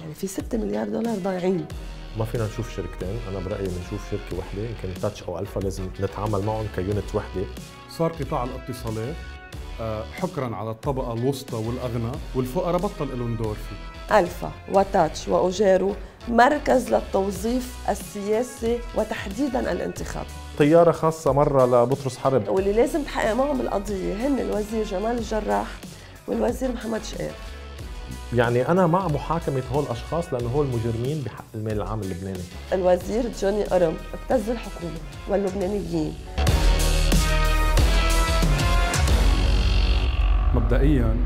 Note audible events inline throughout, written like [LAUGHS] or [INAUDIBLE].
يعني في 6 مليار دولار ضايعين ما فينا نشوف شركتين انا برايي بنشوف شركه وحده يمكن تاتش او الفا لازم نتعامل معهم كيونت وحده صار قطاع الاتصالات آه، حكرا على الطبقه الوسطى والاغنى والفقراء بطل لهم دور فيه الفا وتاتش واوجيرو مركز للتوظيف السياسي وتحديدا الانتخابي طياره خاصه مره لبطرس حرب واللي لازم تحقق معهم القضيه هن الوزير جمال الجراح والوزير محمد شقير يعني انا مع محاكمه هول الاشخاص لانه هول مجرمين بحق المال العام اللبناني الوزير جوني قرم ابتز الحكومه واللبنانيين مبدئيا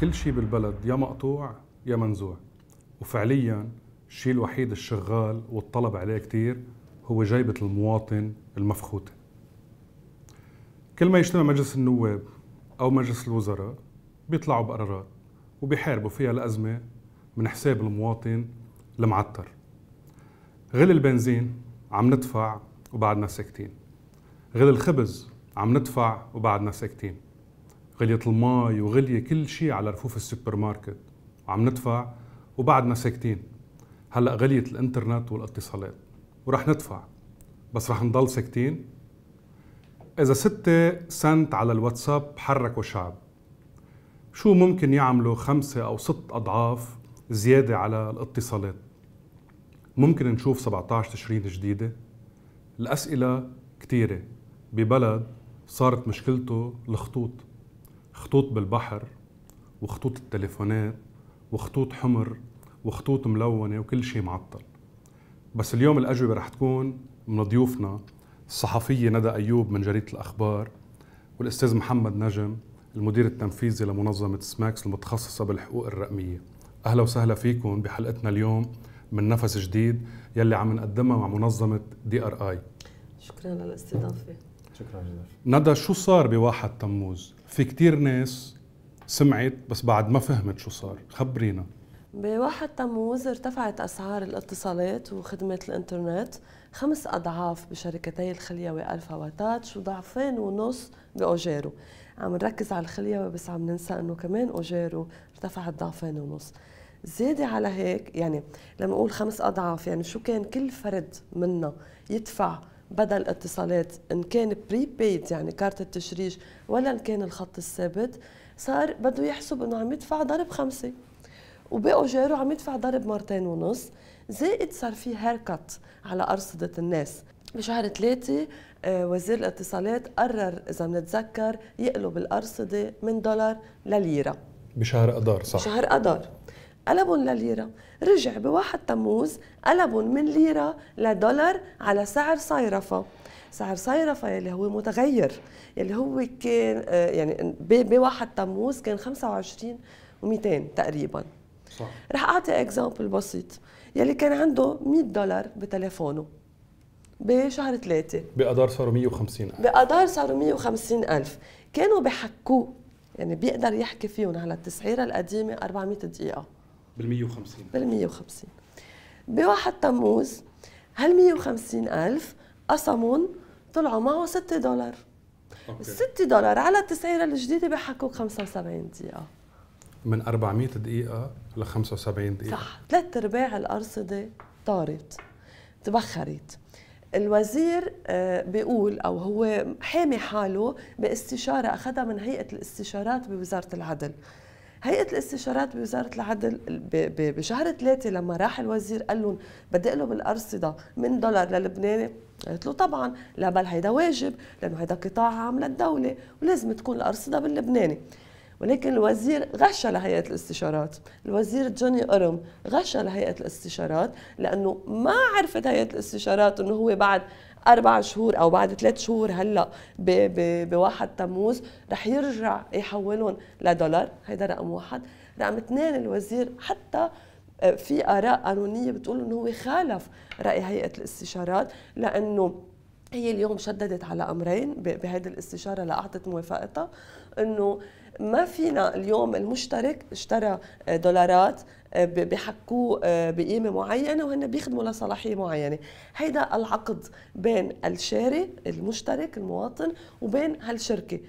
كل شيء بالبلد يا مقطوع يا منزوع وفعليا الشيء الوحيد الشغال والطلب عليه كثير هو جيبة المواطن المفخوته كل ما يجتمع مجلس النواب أو مجلس الوزراء بيطلعوا بقرارات وبيحاربوا فيها الأزمة من حساب المواطن المعتر غلي البنزين عم ندفع وبعدنا ساكتين غلي الخبز عم ندفع وبعدنا ساكتين غلية الماي وغلية كل شيء على رفوف السوبر ماركت وعم ندفع وبعدنا ساكتين هلا غلية الانترنت والاتصالات ورح ندفع بس رح نضل ساكتين إذا ستة سنت على الواتساب حركوا شعب شو ممكن يعملوا خمسة أو ست أضعاف زيادة على الاتصالات ممكن نشوف 17 تشرين جديدة الأسئلة كتيرة ببلد صارت مشكلته الخطوط خطوط بالبحر وخطوط التليفونات وخطوط حمر وخطوط ملونة وكل شيء معطل بس اليوم الأجوبة رح تكون من ضيوفنا الصحفية ندى أيوب من جريدة الأخبار والأستاذ محمد نجم المدير التنفيذي لمنظمة سماكس المتخصصة بالحقوق الرقمية أهلا وسهلا فيكم بحلقتنا اليوم من نفس جديد يلي عم نقدمها مع منظمة دي ار اي شكرا على الاستضافة شكرا جزيلا ندى شو صار بواحد تموز؟ في كتير ناس سمعت بس بعد ما فهمت شو صار خبرينا بواحد تموز ارتفعت أسعار الاتصالات وخدمات الإنترنت خمس أضعاف بشركتي الخليوي ألفا وتاتش وضعفين ونص بأوجيرو عم نركز على الخليه بس عم ننسى انه كمان اجاره ارتفعت ضعفين ونص زيادة على هيك يعني لما نقول خمس أضعاف يعني شو كان كل فرد منا يدفع بدل اتصالات إن كان بري بيد يعني كارت التشريج ولا إن كان الخط الثابت صار بده يحسب إنه عم يدفع ضرب خمسة وبأجاره عم يدفع ضرب مرتين ونص زائد صار في هيركت على أرصدة الناس بشهر ثلاثة آه، وزير الاتصالات قرر إذا بنتذكر يقلب الأرصدة من دولار لليرة بشهر اذار صح بشهر اذار قلبهم لليرة رجع بواحد تموز قلبهم من ليرة لدولار على سعر صيرفة سعر صيرفة يلي هو متغير يلي هو كان آه، يعني بواحد تموز كان 25 و200 تقريبا صح رح أعطي اكزامبل بسيط يلي كان عنده 100 دولار بتليفونه بشهر ثلاثة بأدار صاروا 150 ألف بأدار صاروا 150 ألف كانوا بحكوه يعني بيقدر يحكي فيهم على التسعيرة القديمة 400 دقيقة بال 150 بال 150 بواحد تموز هال 150 ألف قسمهم طلعوا معه 6 دولار أوكي. 6 دولار على التسعيرة الجديدة بحكوا 75 دقيقة من 400 دقيقة ل 75 دقيقة صح ثلاث أرباع الأرصدة طارت تبخرت الوزير آه، بيقول او هو حامي حاله باستشاره اخذها من هيئه الاستشارات بوزاره العدل هيئه الاستشارات بوزاره العدل بشهر ثلاثه لما راح الوزير قال لهم بدي اقلب الارصده من دولار للبناني قالت له طبعا لا بل هيدا واجب لانه هيدا قطاع عام للدوله ولازم تكون الارصده باللبناني ولكن الوزير غشى لهيئة الاستشارات الوزير جوني أرم غشى لهيئة الاستشارات لأنه ما عرفت هيئة الاستشارات أنه هو بعد أربع شهور أو بعد ثلاث شهور هلا بواحد تموز رح يرجع يحولهم لدولار هيدا رقم واحد رقم اثنين الوزير حتى آه، في آراء قانونية بتقول أنه هو خالف رأي هيئة الاستشارات لأنه هي اليوم شددت على امرين بهذه الاستشاره لاعطت موافقتها انه ما فينا اليوم المشترك اشترى آه، دولارات آه، بحكوه آه، بقيمه معينه وهن بيخدموا لصلاحيه معينه هيدا العقد بين الشاري المشترك المواطن وبين هالشركه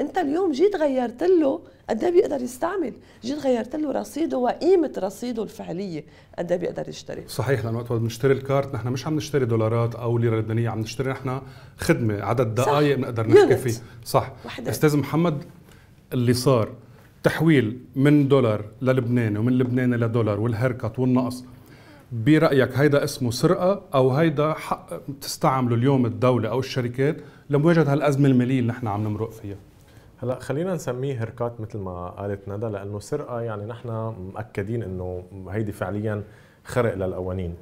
انت اليوم جيت غيرت له قد إيه بيقدر يستعمل جيت غيرت له رصيده وقيمه رصيده الفعليه قد إيه بيقدر يشتري صحيح لانه وقت بنشتري الكارت نحن مش عم نشتري دولارات او ليره لبنانيه عم نشتري نحن خدمه عدد دقائق بنقدر نحكي فيه صح استاذ محمد اللي صار تحويل من دولار للبناني ومن لبنان لدولار والهركت والنقص برايك هيدا اسمه سرقه او هيدا حق تستعمله اليوم الدوله او الشركات لمواجهه هالازمه الماليه اللي نحن عم نمرق فيها هلا خلينا نسميه هركات مثل ما قالت ندى لانه سرقه يعني نحن مأكدين انه هيدي فعليا خرق للقوانين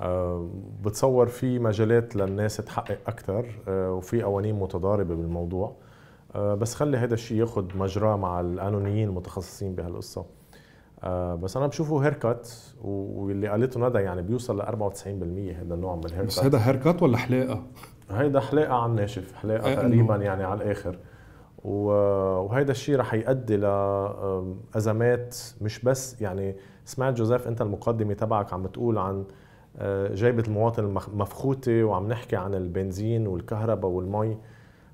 آه، بتصور في مجالات للناس تحقق اكثر آه، وفي قوانين متضاربه بالموضوع آه، بس خلي هذا الشيء ياخذ مجراه مع القانونيين المتخصصين بهالقصه آه، بس انا بشوفه هيركات واللي قالته ندى يعني بيوصل ل 94% هذا النوع من الهيركات بس هذا هيركات ولا حلاقه؟ هيدا حلاقه على الناشف، حلاقه إيه، تقريبا يعني على الاخر وهيدا الشيء رح يؤدي لازمات مش بس يعني سمعت جوزيف انت المقدمه تبعك عم بتقول عن آه، جيبه المواطن المفخوته وعم نحكي عن البنزين والكهرباء والمي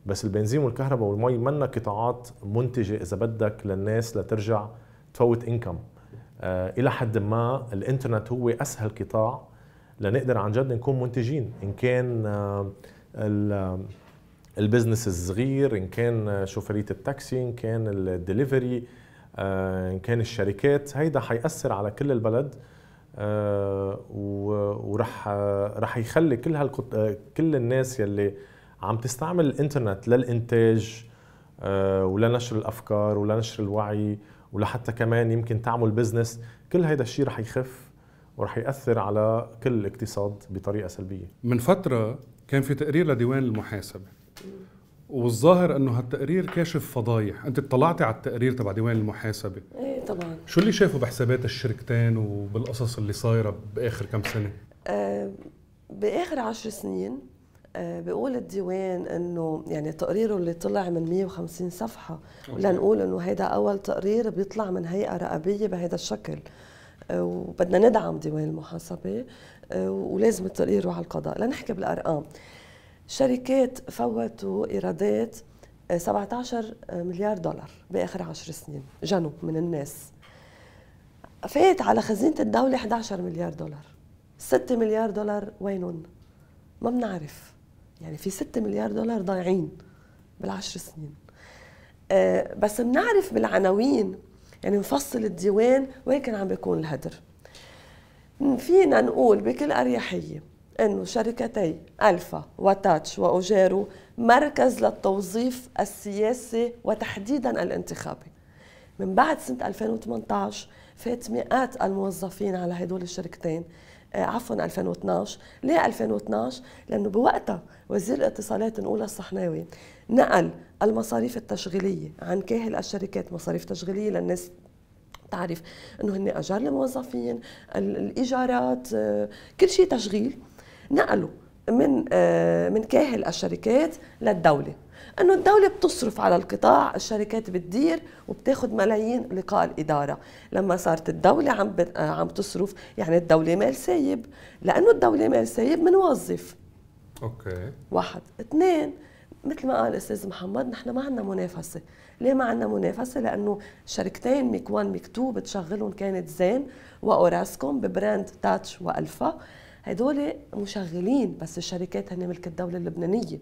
بس البنزين والكهرباء والمي منا قطاعات منتجه اذا بدك للناس لترجع تفوت انكم آه الى حد ما الانترنت هو اسهل قطاع لنقدر عن جد نكون منتجين ان كان آه, آه، البزنس الصغير ان كان آه، شوفريه التاكسي ان كان الدليفري آه ان كان الشركات هيدا حيأثر على كل البلد آه، ورح رح يخلي كل هالكت... كل الناس يلي عم تستعمل الانترنت للانتاج آه، ولنشر الافكار ولنشر الوعي ولحتى كمان يمكن تعمل بزنس كل هيدا الشيء رح يخف ورح ياثر على كل الاقتصاد بطريقه سلبيه من فتره كان في تقرير لديوان المحاسبه والظاهر انه هالتقرير كاشف فضايح انت اطلعتي على التقرير تبع ديوان المحاسبه ايه طبعا شو اللي شافوا بحسابات الشركتين وبالقصص اللي صايره باخر كم سنه آه باخر عشر سنين آه، بيقول الديوان انه يعني تقريره اللي طلع من 150 صفحه لنقول انه هيدا اول تقرير بيطلع من هيئه رقابيه بهذا الشكل آه، وبدنا ندعم ديوان المحاسبه آه، ولازم التقرير يروح على القضاء لنحكي بالارقام شركات فوتوا ايرادات 17 مليار دولار باخر 10 سنين جنوا من الناس فات على خزينه الدوله 11 مليار دولار 6 مليار دولار وينهم ما بنعرف يعني في 6 مليار دولار ضايعين بالعشر سنين آه، بس بنعرف بالعناوين يعني نفصل الديوان وين كان عم بيكون الهدر فينا نقول بكل أريحية أنه شركتي ألفا وتاتش وأوجيرو مركز للتوظيف السياسي وتحديدا الانتخابي من بعد سنة 2018 فات مئات الموظفين على هدول الشركتين آه، عفوا 2012 ليه 2012 لانه بوقتها وزير الاتصالات نقول الصحناوي نقل المصاريف التشغيليه عن كاهل الشركات مصاريف تشغيليه للناس تعرف انه هن اجار الموظفين الايجارات آه، كل شيء تشغيل نقلوا من آه، من كاهل الشركات للدوله انه الدوله بتصرف على القطاع الشركات بتدير وبتاخذ ملايين لقاء الاداره لما صارت الدوله عم عم تصرف يعني الدوله مال سايب لانه الدوله مال سايب بنوظف اوكي واحد اثنين مثل ما قال استاذ محمد نحن ما عندنا منافسه ليه ما عندنا منافسه لانه شركتين ميك 1 ميك 2 بتشغلهم كانت زين واوراسكوم ببراند تاتش والفا هدول مشغلين بس الشركات هن ملك الدوله اللبنانيه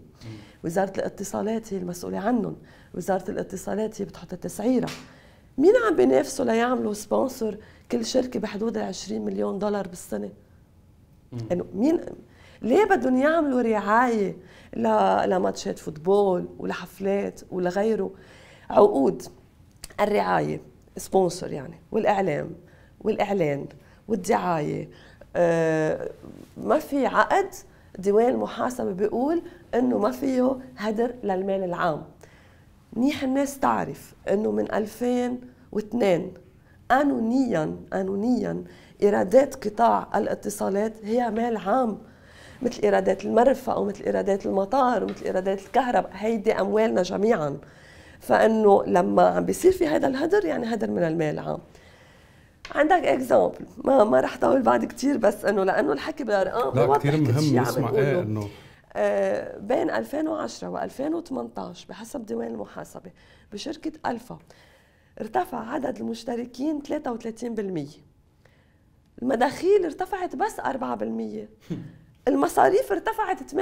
وزاره الاتصالات هي المسؤوله عنهم وزاره الاتصالات هي بتحط التسعيره مين عم بينافسوا ليعملوا سبونسر كل شركه بحدود ال 20 مليون دولار بالسنه انه مين ليه بدهم يعملوا رعايه ل... لماتشات فوتبول ولحفلات ولغيره عقود الرعايه سبونسر يعني والاعلام والاعلان والدعايه آه، ما في عقد ديوان المحاسبه بيقول انه ما فيه هدر للمال العام منيح الناس تعرف انه من 2002 قانونيا قانونيا ايرادات قطاع الاتصالات هي مال عام مثل ايرادات المرفأ ومثل ايرادات المطار ومثل ايرادات الكهرباء هيدي اموالنا جميعا فانه لما عم بيصير في هذا الهدر يعني هدر من المال العام عندك اكزامبل ما, ما رح طول بعد كثير بس انه لانه الحكي بالارقام آه، لا كثير مهم نسمع ايه انه آه بين 2010 و2018 بحسب ديوان المحاسبه بشركه الفا ارتفع عدد المشتركين 33% المداخيل ارتفعت بس 4% [LAUGHS] المصاريف ارتفعت 88%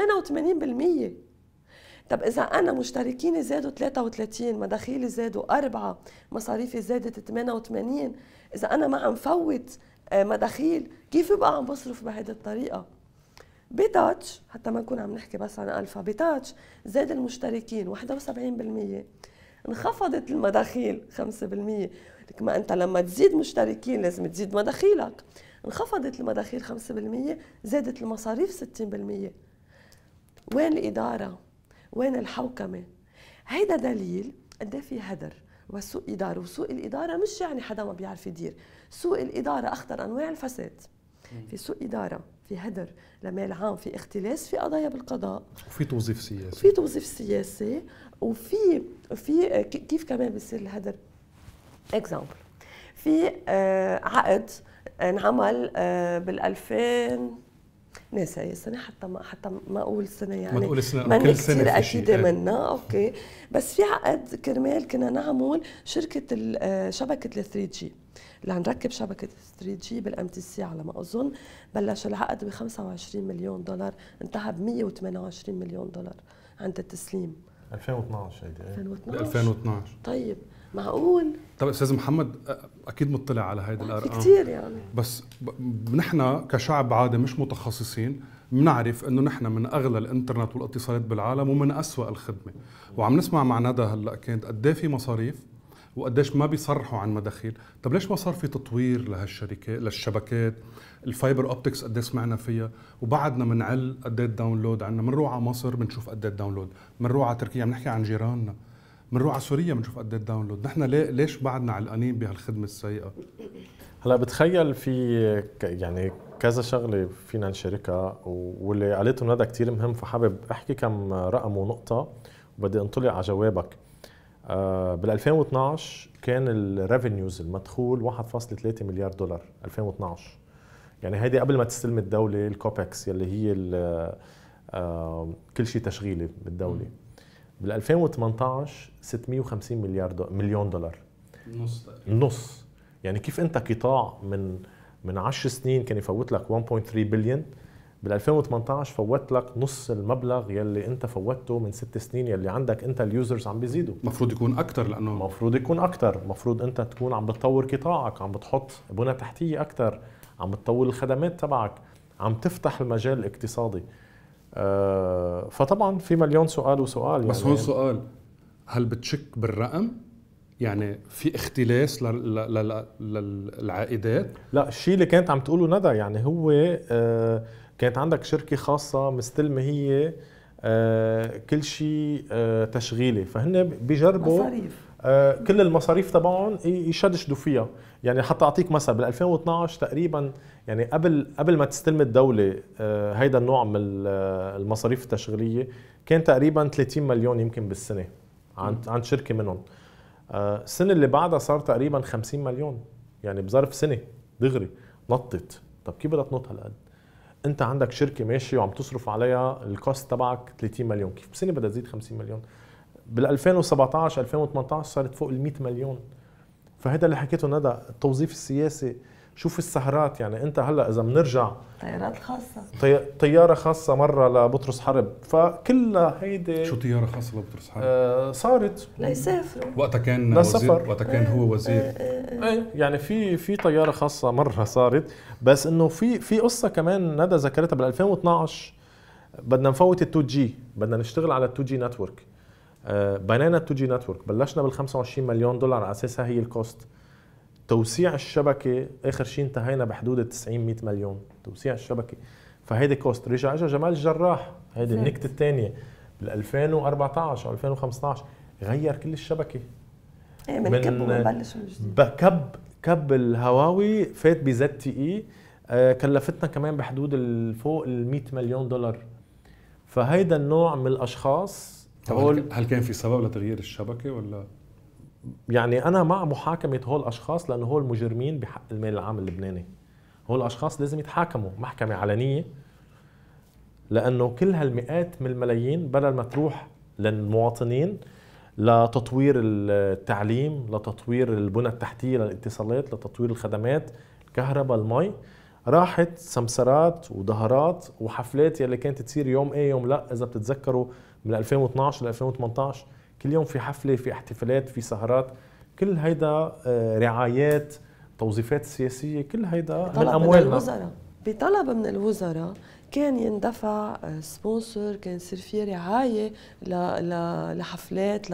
طب اذا انا مشتركيني زادوا 33 مداخيلي زادوا 4 مصاريفي زادت 88 اذا انا ما عم فوت آه، مداخيل كيف بقى عم بصرف بهيدي الطريقه بتاتش حتى ما نكون عم نحكي بس عن الفا بتاتش زاد المشتركين 71% انخفضت المداخيل 5% لك ما انت لما تزيد مشتركين لازم تزيد مداخيلك انخفضت المداخيل 5% زادت المصاريف 60% وين الاداره وين الحوكمه هيدا دليل قد إيه في هدر وسوء إدارة وسوء الإدارة مش يعني حدا ما بيعرف يدير سوء الإدارة أخطر أنواع الفساد في سوء إدارة في هدر لمال عام في اختلاس في قضايا بالقضاء وفي توظيف سياسي في توظيف سياسي وفي في كيف كمان بيصير الهدر اكزامبل في آه، عقد انعمل آه، بال 2000 هاي السنه حتى ما حتى ما اقول سنه يعني ما تقول سنه كل سنه أكيد اكيده منا اوكي بس في عقد كرمال كنا نعمل شركه آه، شبكه ال 3 جي لنركب شبكة 3 جي بالام تي سي على ما اظن بلش العقد ب 25 مليون دولار انتهى ب 128 مليون دولار عند التسليم 2012 هيدي 2012 2012 طيب معقول طب استاذ محمد اكيد مطلع على هيدي آه، الارقام كثير يعني بس نحن كشعب عادي مش متخصصين بنعرف انه نحن من اغلى الانترنت والاتصالات بالعالم ومن أسوأ الخدمه وعم نسمع مع ندى هلا كانت قد إيه في مصاريف وقديش ما بيصرحوا عن مداخيل طب ليش ما صار في تطوير لهالشركات للشبكات الفايبر اوبتكس قد سمعنا فيها وبعدنا بنعل قد الداونلود عندنا بنروح على مصر بنشوف قد الداونلود بنروح على تركيا عم نحكي عن جيراننا بنروح على سوريا بنشوف قد ايه الداونلود نحن ليش بعدنا علقانين بهالخدمه السيئه هلا بتخيل في يعني كذا شغله فينا نشاركها واللي قالته ندى كثير مهم فحابب احكي كم رقم ونقطه وبدي انطلق على جوابك آه، بال 2012 كان الريفينيوز المدخول 1.3 مليار دولار 2012 يعني هيدي قبل ما تستلم الدوله الكوبكس يلي هي آه، كل شيء تشغيلي بالدوله بال 2018 650 مليار دو... مليون دولار نص تقريبا نص يعني كيف انت قطاع من من 10 سنين كان يفوت لك 1.3 بليون بال 2018 فوت لك نص المبلغ يلي انت فوتته من ست سنين يلي عندك انت اليوزرز عم بيزيدوا المفروض يكون اكثر لانه المفروض يكون اكثر المفروض انت تكون عم بتطور قطاعك عم بتحط بنى تحتيه اكثر عم بتطور الخدمات تبعك عم تفتح المجال الاقتصادي آه، فطبعا في مليون سؤال وسؤال يعني بس هون سؤال هل بتشك بالرقم؟ يعني في اختلاس للعائدات؟ لا الشيء اللي كانت عم تقوله ندى يعني هو آه، كانت عندك شركه خاصه مستلمه هي آه، كل شيء تشغيلي فهن بيجربوا مصاريف آه، كل المصاريف تبعهم يشدشدوا فيها يعني حتى اعطيك مثلا بال 2012 تقريبا يعني قبل قبل ما تستلم الدوله آه، هيدا النوع من المصاريف التشغيليه كان تقريبا 30 مليون يمكن بالسنه عند عند شركه منهم آه، السنه اللي بعدها صار تقريبا 50 مليون يعني بظرف سنه دغري نطت طب كيف بدها تنط هالقد انت عندك شركه ماشيه وعم تصرف عليها الكوست تبعك 30 مليون كيف بسنه بدها تزيد 50 مليون بال 2017 2018 صارت فوق ال 100 مليون فهذا اللي حكيته ندى التوظيف السياسي شوف السهرات يعني انت هلا اذا بنرجع طيارات خاصة طي... طيارة خاصة مرة لبطرس حرب فكلها هيدي شو طيارة خاصة لبطرس حرب؟ آه صارت ليسافروا وقتها كان لا وزير وقتها كان هو آه، وزير ايه آه آه إيه، يعني في في طيارة خاصة مرة صارت بس انه في في قصة كمان ندى ذكرتها بال 2012 بدنا نفوت ال 2 جي بدنا نشتغل على ال 2 جي نتورك آه، بنينا التو جي نتورك بلشنا بال 25 مليون دولار على اساسها هي الكوست توسيع الشبكه اخر شيء انتهينا بحدود ال 90 100 مليون توسيع الشبكه فهيدي كوست رجع اجى جمال الجراح هيدي النكته الثانيه بال 2014 او 2015 غير كل الشبكه ايه من, من كب وبنبلش من جديد كب كب الهواوي فات بزد تي اي آه، كلفتنا كمان بحدود فوق ال 100 مليون دولار فهيدا النوع من الاشخاص هول هل كان في سبب لتغيير الشبكه ولا يعني انا مع محاكمه هول الاشخاص لانه هول مجرمين بحق المال العام اللبناني هول الاشخاص لازم يتحاكموا محكمه علنيه لانه كل هالمئات من الملايين بدل ما تروح للمواطنين لتطوير التعليم لتطوير البنى التحتيه للاتصالات لتطوير الخدمات الكهرباء المي راحت سمسرات وظهرات وحفلات يلي كانت تصير يوم ايه يوم لا اذا بتتذكروا من 2012 ل 2018 كل يوم في حفله في احتفالات في سهرات كل هيدا آه، رعايات توظيفات سياسيه كل هيدا من اموالنا بطلب من الوزراء بطلب من الوزراء كان يندفع سبونسر آه، كان يصير في رعايه لحفلات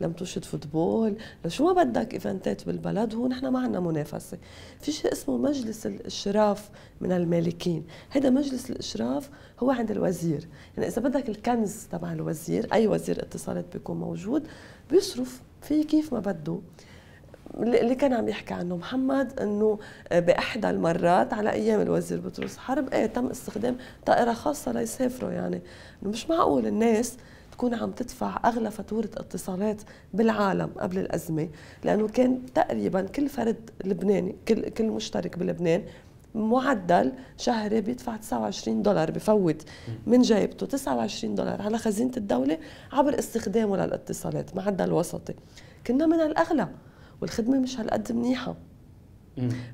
لمتوشه فوتبول لشو ما بدك ايفنتات بالبلد هو نحن ما عندنا منافسه في شيء اسمه مجلس الاشراف من المالكين هذا مجلس الاشراف هو عند الوزير يعني اذا بدك الكنز تبع الوزير اي وزير اتصالات بيكون موجود بيصرف فيه كيف ما بده اللي كان عم يحكي عنه محمد انه آه، باحدى المرات على ايام الوزير بطرس حرب ايه تم استخدام طائره خاصه ليسافروا يعني مش معقول الناس تكون عم تدفع اغلى فاتوره اتصالات بالعالم قبل الازمه لانه كان تقريبا كل فرد لبناني كل كل مشترك بلبنان معدل شهري بيدفع 29 دولار بفوت من جيبته 29 دولار على خزينه الدوله عبر استخدامه للاتصالات معدل وسطي كنا من الاغلى والخدمه مش هالقد منيحه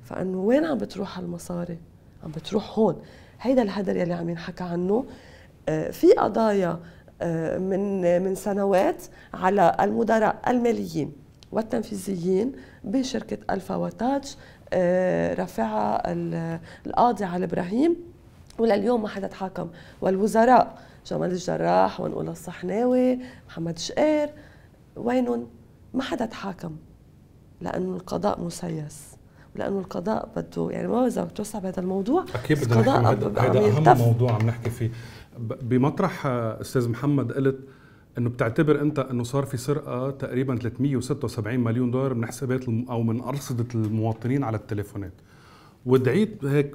فانه وين عم بتروح هالمصاري عم بتروح هون هيدا الهدر يلي عم ينحكى عنه آه، في قضايا آه، من من سنوات على المدراء الماليين والتنفيذيين بشركه الفا وتاتش آه، رفع القاضي على ابراهيم ولليوم ما حدا تحاكم والوزراء جمال الجراح ونقول الصحناوي محمد شقير وينهم ما حدا تحاكم لانه القضاء مسيس لانه القضاء بده يعني ما اذا بتوسع بهذا الموضوع اكيد بدنا القضاء هذا اهم موضوع عم نحكي فيه بمطرح آه، استاذ محمد قلت انه بتعتبر انت انه صار في سرقه تقريبا 376 مليون دولار من حسابات او من ارصده المواطنين على التليفونات ودعيت هيك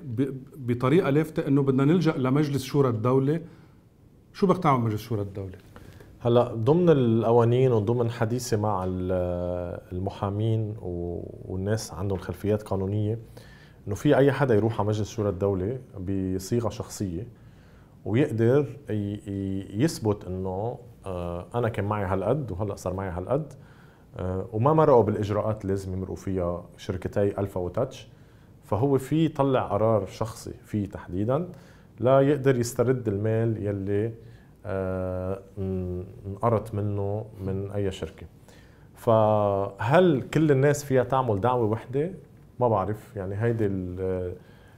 بطريقه لافته انه بدنا نلجا لمجلس شورى الدوله شو بقتنعوا مجلس شورى الدوله؟ هلا ضمن القوانين وضمن حديثي مع المحامين والناس عندهم خلفيات قانونيه انه في اي حدا يروح على مجلس شورى الدوله بصيغه شخصيه ويقدر يثبت انه آه، انا كان معي هالقد وهلا صار معي هالقد آه، وما مرقوا بالاجراءات اللي لازم يمرقوا فيها شركتي الفا وتاتش فهو في طلع قرار شخصي فيه تحديدا لا يقدر يسترد المال يلي انقرت منه من اي شركه فهل كل الناس فيها تعمل دعوه وحده ما بعرف يعني هيدي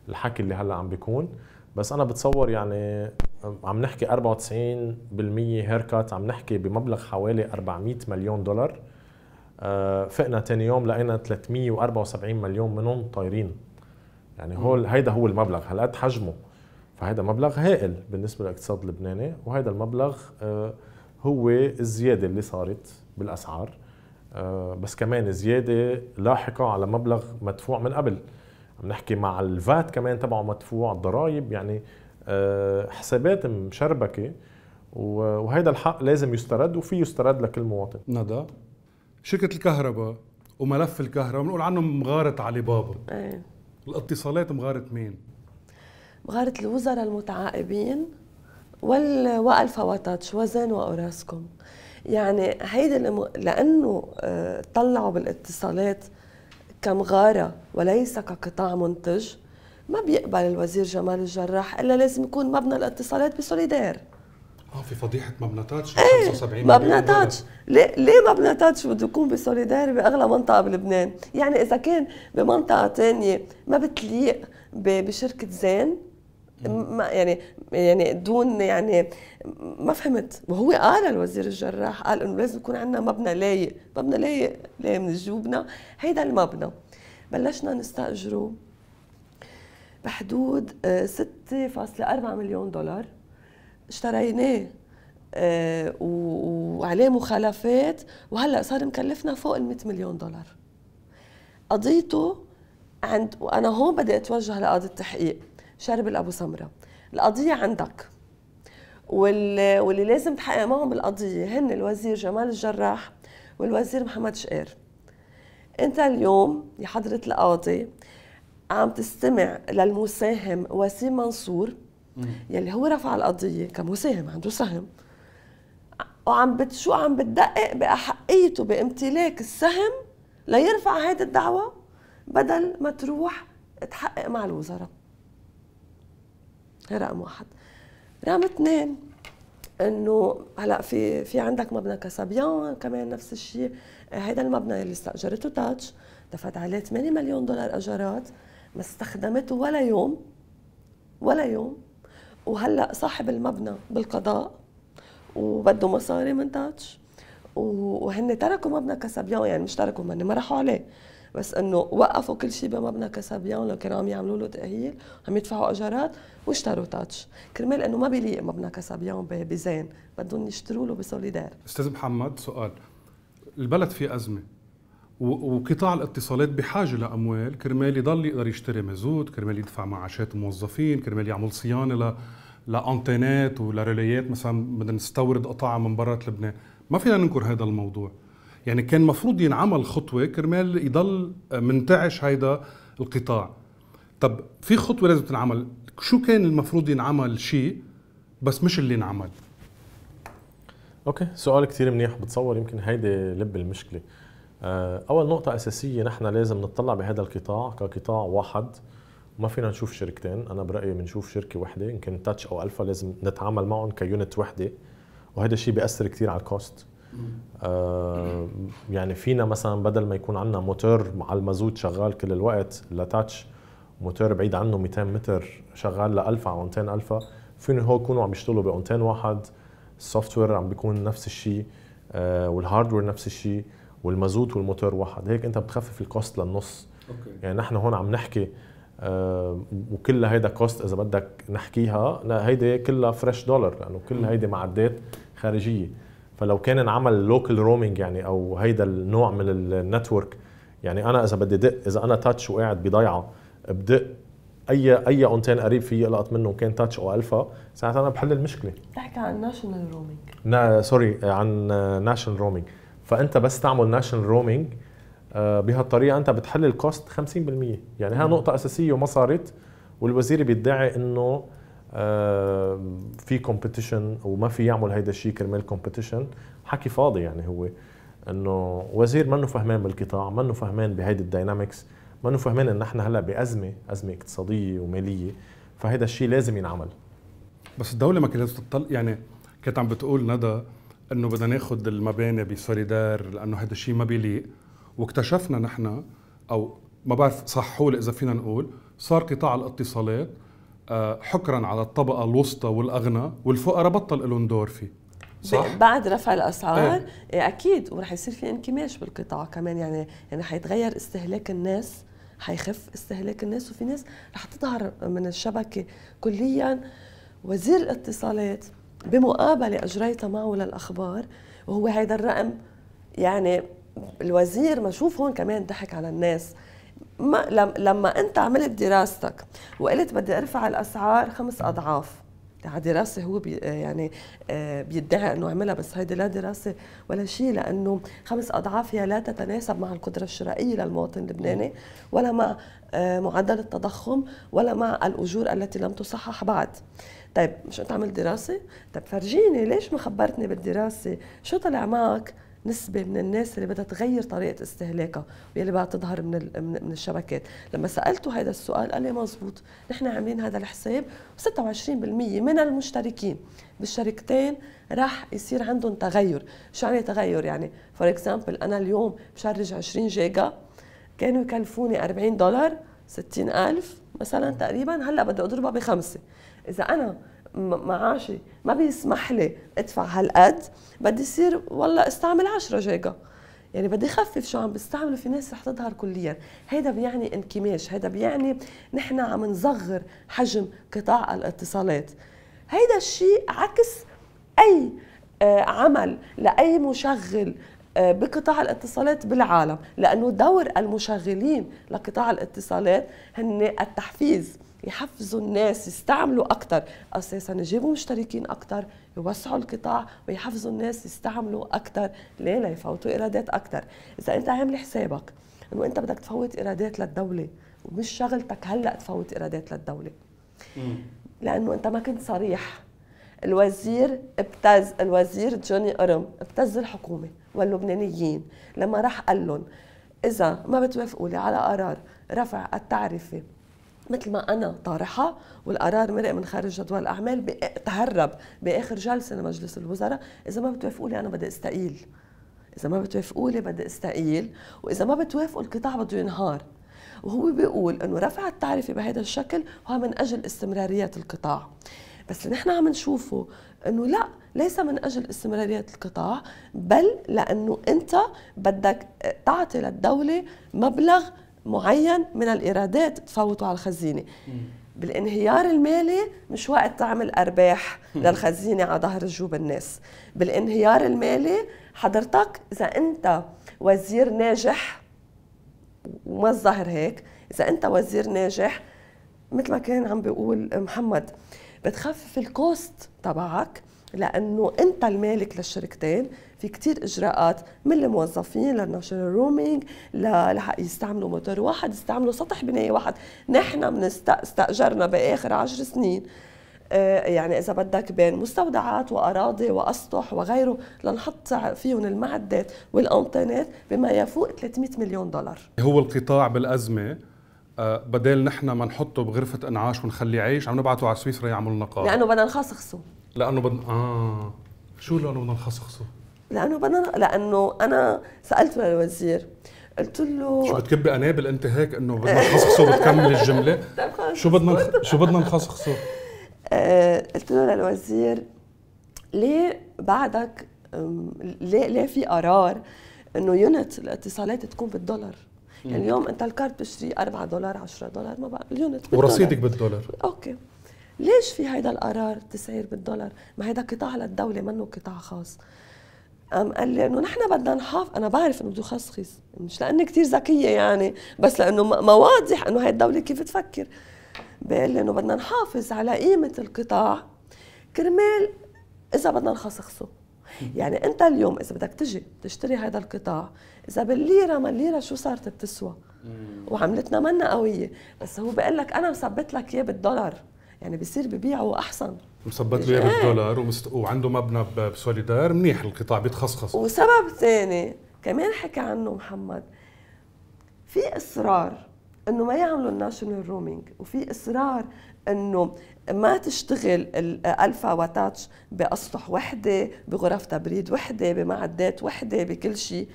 الحكي اللي هلا عم بيكون بس انا بتصور يعني عم نحكي 94% هيركات عم نحكي بمبلغ حوالي 400 مليون دولار آه، فقنا تاني يوم لقينا 374 مليون منهم طايرين يعني هول هيدا هو المبلغ هالقد حجمه فهذا مبلغ هائل بالنسبه للاقتصاد اللبناني وهذا المبلغ آه، هو الزياده اللي صارت بالاسعار آه، بس كمان زياده لاحقه على مبلغ مدفوع من قبل عم نحكي مع الفات كمان تبعه مدفوع الضرائب يعني آه، حسابات مشربكه وهذا الحق لازم يسترد وفي يسترد لكل مواطن ندى شركه الكهرباء وملف الكهرباء بنقول عنه مغاره علي بابا ايه الاتصالات مغاره مين؟ غارة الوزراء المتعاقبين والوقف وطاتش وزن وأوراسكوم يعني هيدا لأنه آه، طلعوا بالاتصالات كمغارة وليس كقطاع منتج ما بيقبل الوزير جمال الجراح إلا لازم يكون مبنى الاتصالات بسوليدير اه في فضيحه مبنى تاتش ايه 75 مبنى تاتش ليه ليه مبنى تاتش بده يكون بسوليدير باغلى منطقه بلبنان يعني اذا كان بمنطقه ثانيه ما بتليق بشركه زين ما يعني يعني دون يعني ما فهمت وهو قال الوزير الجراح قال انه لازم يكون عندنا مبنى لايق مبنى لايق لايق من جيوبنا هيدا المبنى بلشنا نستاجره بحدود 6.4 آه، مليون دولار اشتريناه آه، وعليه مخالفات وهلا صار مكلفنا فوق ال 100 مليون دولار قضيته عند وانا هون بدي اتوجه لقاضي التحقيق شرب الابو سمره القضيه عندك وال... واللي لازم تحقق معهم بالقضيه هن الوزير جمال الجراح والوزير محمد شقير انت اليوم يا حضره القاضي عم تستمع للمساهم وسيم منصور يلي هو رفع القضيه كمساهم عنده سهم وعم بتشو عم بتدقق باحقيته بامتلاك السهم ليرفع هيدي الدعوه بدل ما تروح تحقق مع الوزاره هي رقم واحد رقم اثنين انه هلا في في عندك مبنى كاسابيان كمان نفس الشيء هذا المبنى اللي استاجرته تاتش دفعت عليه 8 مليون دولار اجارات ما استخدمته ولا يوم ولا يوم وهلا صاحب المبنى بالقضاء وبده مصاري من تاتش وهن تركوا مبنى كاسابيان يعني مش تركوا هن ما راحوا عليه بس انه وقفوا كل شيء بمبنى كاسابيان عم يعملوا له تاهيل عم يدفعوا اجارات واشتروا تاتش كرمال انه ما بيليق مبنى كاسابيان بزين بدهم يشتروا له بسوليدار استاذ محمد سؤال البلد في ازمه وقطاع الاتصالات بحاجه لاموال كرمال يضل يقدر يشتري مازوت كرمال يدفع معاشات الموظفين كرمال يعمل صيانه ل لانتينات ولريليات مثلا بدنا نستورد قطاع من برات لبنان ما فينا ننكر هذا الموضوع يعني كان مفروض ينعمل خطوه كرمال يضل منتعش هيدا القطاع طب في خطوه لازم تنعمل شو كان المفروض ينعمل شيء بس مش اللي انعمل اوكي سؤال كثير منيح بتصور يمكن هيدي لب المشكله آه، اول نقطه اساسيه نحن لازم نطلع بهذا القطاع كقطاع واحد ما فينا نشوف شركتين انا برايي بنشوف شركه وحده يمكن تاتش او الفا لازم نتعامل معهم كيونت وحده وهذا الشيء بياثر كثير على الكوست آه يعني فينا مثلا بدل ما يكون عندنا موتور على المازوت شغال كل الوقت لتاتش موتور بعيد عنه 200 متر شغال ل 1000 على 200 فينا هو يكونوا عم يشتغلوا باونتين واحد السوفت وير عم بيكون نفس الشيء آه والهاردوير نفس الشيء والمازوت والموتور واحد هيك انت بتخفف الكوست للنص أوكي. يعني نحن هون عم نحكي آه وكل هيدا كوست اذا بدك نحكيها لا هيدي كلها فريش دولار لانه كل هيدي معدات خارجيه فلو كان انعمل لوكال رومينج يعني او هيدا النوع من النتورك يعني انا اذا بدي دق اذا انا تاتش وقاعد بضيعه بدق اي اي اونتين قريب فيي يلقط منه كان تاتش او الفا ساعتها انا بحل المشكله بتحكي عن ناشونال رومينج نا سوري عن ناشونال رومينج فانت بس تعمل ناشونال آه، رومينج بهالطريقه انت بتحل الكوست 50% يعني ها نقطه اساسيه وما صارت والوزير بيدعي انه آه، في كومبيتيشن وما في يعمل هيدا الشيء كرمال كومبيتيشن حكي فاضي يعني هو انه وزير منه فهمان بالقطاع منه فهمان بهيدي الداينامكس منه فهمان ان احنا هلا بازمه ازمه اقتصاديه وماليه فهيدا الشيء لازم ينعمل بس الدوله ما كانت تطل يعني كانت عم بتقول ندى انه بدنا ناخذ المباني بسوليدار لانه هذا الشيء ما بيليق واكتشفنا نحن او ما بعرف صحوا اذا فينا نقول صار قطاع الاتصالات آه، حكرا على الطبقه الوسطى والاغنى والفقراء بطل لهم دور فيه صح؟ بعد رفع الاسعار إيه. ايه. اكيد ورح يصير في انكماش بالقطاع كمان يعني يعني حيتغير استهلاك الناس حيخف استهلاك الناس وفي ناس رح تظهر من الشبكه كليا وزير الاتصالات بمقابله اجريتها معه للاخبار وهو هيدا الرقم يعني الوزير ما شوف هون كمان ضحك على الناس ما لما انت عملت دراستك وقلت بدي ارفع الاسعار خمس اضعاف على يعني دراسة هو بي يعني آه، بيدعي انه عملها بس هيدي لا دراسة ولا شيء لانه خمس اضعاف هي لا تتناسب مع القدرة الشرائية للمواطن اللبناني ولا مع آه، معدل التضخم ولا مع الاجور التي لم تصحح بعد. طيب مش انت عملت دراسة؟ طيب فرجيني ليش ما خبرتني بالدراسة؟ شو طلع معك؟ نسبة من الناس اللي بدها تغير طريقة استهلاكها واللي بدها تظهر من من الشبكات، لما سألته هذا السؤال قال لي مزبوط، نحن عاملين هذا الحساب 26% من المشتركين بالشركتين راح يصير عندهم تغير، شو يعني تغير؟ يعني فور اكزامبل أنا اليوم بشرج 20 جيجا كانوا يكلفوني 40 دولار 60000 مثلا تقريبا هلا بدي اضربها بخمسه، إذا أنا معاشي ما بيسمح لي ادفع هالقد بدي يصير والله استعمل 10 جيجا يعني بدي خفف شو عم بستعمله في ناس رح تظهر كليا هيدا بيعني انكماش هيدا بيعني نحن عم نصغر حجم قطاع الاتصالات هيدا الشيء عكس اي آه، عمل لاي مشغل آه، بقطاع الاتصالات بالعالم لانه دور المشغلين لقطاع الاتصالات هن التحفيز يحفزوا الناس يستعملوا اكثر اساسا يجيبوا مشتركين اكثر يوسعوا القطاع ويحفزوا الناس يستعملوا اكثر ليه ليفوتوا ايرادات اكثر اذا انت عامل حسابك انه انت بدك تفوت ايرادات للدوله ومش شغلتك هلا تفوت ايرادات للدوله لانه انت ما كنت صريح الوزير ابتز الوزير جوني ارم ابتز الحكومه واللبنانيين لما راح قال لهم اذا ما بتوافقوا لي على قرار رفع التعرفه مثل ما انا طارحه والقرار مرق من خارج جدول الاعمال تهرب باخر جلسه لمجلس الوزراء اذا ما بتوافقوا لي انا بدي استقيل اذا ما بتوافقوا لي بدي استقيل واذا ما بتوافقوا القطاع بده ينهار وهو بيقول انه رفع التعرفه بهذا الشكل هو من اجل استمراريه القطاع بس اللي نحن عم نشوفه انه لا ليس من اجل استمراريه القطاع بل لانه انت بدك تعطي للدوله مبلغ معين من الايرادات تفوتوا على الخزينه بالانهيار المالي مش وقت تعمل ارباح للخزينه على ظهر جيوب الناس بالانهيار المالي حضرتك اذا انت وزير ناجح وما الظاهر هيك اذا انت وزير ناجح مثل ما كان عم بيقول محمد بتخفف الكوست تبعك لانه انت المالك للشركتين في كثير اجراءات من الموظفين للناشونال رومينج لحق يستعملوا موتور واحد يستعملوا سطح بنايه واحد نحن استأجرنا باخر عشر سنين آه، يعني اذا بدك بين مستودعات واراضي واسطح وغيره لنحط فيهم المعدات والانترنت بما يفوق 300 مليون دولار هو القطاع بالازمه آه، بدل نحن ما نحطه بغرفه انعاش ونخليه عيش عم نبعثه على سويسرا يعمل نقاط لانه بدنا نخصخصه لانه بدنا اه شو لانه بدنا نخصخصه لانه بدنا لانه انا سالته للوزير قلت له شو بتكبي قنابل انت هيك انه بدنا [LAUGHS] نخصخصه بتكمل الجمله شو بدنا شو بدنا نخصخصه آه، قلت له للوزير ليه بعدك ليه ليه في قرار انه يونت الاتصالات تكون بالدولار يعني اليوم انت الكارت بتشتري 4 دولار 10 دولار ما بقى اليونت بالدولار ورصيدك بالدولار اوكي ليش في هيدا القرار تسعير بالدولار ما هيدا قطاع للدوله منه قطاع خاص قام قال لي انه نحن بدنا نحافظ انا بعرف انه بده يخصخص مش لاني كثير ذكيه يعني بس لانه ما واضح انه هاي الدوله كيف تفكر بقول لي انه بدنا نحافظ على قيمه القطاع كرمال اذا بدنا نخصخصه يعني انت اليوم اذا بدك تجي تشتري هذا القطاع اذا بالليره ما الليره شو صارت بتسوى وعملتنا منا قويه بس هو بقول لك انا مثبت لك اياه بالدولار يعني بصير ببيعه احسن مثبت له إيه. بالدولار ومست... وعنده مبنى بسوليدار منيح القطاع بيتخصخص وسبب ثاني كمان حكى عنه محمد في اصرار انه ما يعملوا الناشونال رومينج وفي اصرار انه ما تشتغل الالفا وتاتش باسطح وحده بغرف تبريد وحده بمعدات وحده بكل شيء